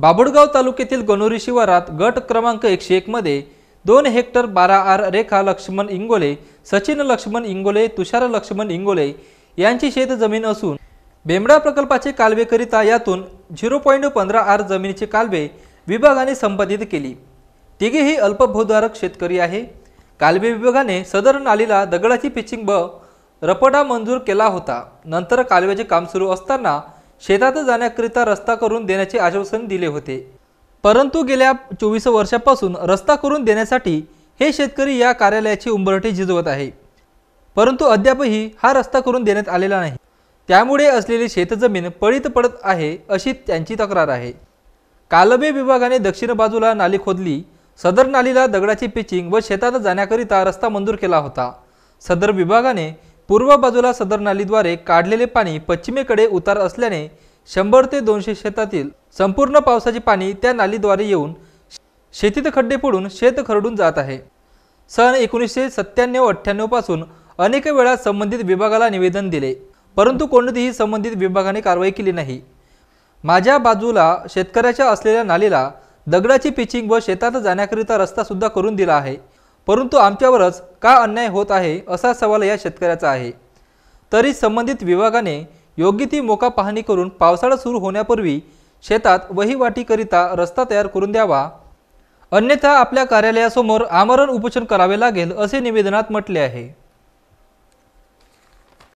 बाबुडगाव तालुक्यातील गणोरी शिवारात गट क्रमांक एकशे एकमध्ये दोन हेक्टर बारा आर रेखा लक्ष्मण इंगोले सचिन लक्ष्मण इंगोले तुषार लक्ष्मण इंगोले यांची शेत जमीन असून बेमडा प्रकल्पाचे कालवेकरिता यातून झिरो पॉईंट पंधरा आर जमिनीचे कालवे विभागाने संपादित केली ही अल्पभूधारक शेतकरी आहे कालवे विभागाने सदर नालीला दगडाची पिचिंग ब रपडा मंजूर केला होता नंतर कालव्याचे काम सुरू असताना शेतात जाण्याकरिता रस्ता करून देण्याचे आश्वासन दिले होते परंतु गेल्या चोवीस वर्षापासून रस्ता करून देण्यासाठी हे शेतकरी या कार्यालयाची उंबरठे झिजवत आहे परंतु अद्यापही हा रस्ता करून देण्यात आलेला नाही त्यामुळे असलेली शेतजमीन पळीत पडत आहे अशी त्यांची तक्रार आहे कालबे विभागाने दक्षिण बाजूला नाली खोदली सदर नालीला दगडाची पिचिंग व शेतात जाण्याकरिता रस्ता मंजूर केला होता सदर विभागाने पूर्व बाजूला सदर नालीद्वारे काढलेले पाणी पश्चिमेकडे उतार असल्याने शंभर ते दोनशे शेतातील संपूर्ण पावसाचे पाणी त्या नालीद्वारे येऊन शेतीत खड्डे फोडून शेत खरडून जात आहे सन एकोणीसशे सत्त्याण्णव अठ्ठ्याण्णवपासून अनेक वेळा संबंधित विभागाला निवेदन दिले परंतु कोणतीही संबंधित विभागाने कारवाई केली नाही माझ्या बाजूला शेतकऱ्याच्या असलेल्या नालीला दगडाची पिचिंग व शेतात जाण्याकरिता रस्ता सुद्धा करून दिला आहे परंतु आमच्यावरच का अन्याय होत आहे असा सवाल या शेतकऱ्याचा आहे तरी संबंधित विभागाने योग्य ती मोका पाहणी करून पावसाळा सुरू होण्यापूर्वी शेतात वहीवाटीकरिता रस्ता तयार करून द्यावा अन्यथा आपल्या कार्यालयासमोर आमरण उपोषण करावे लागेल असे निवेदनात म्हटले आहे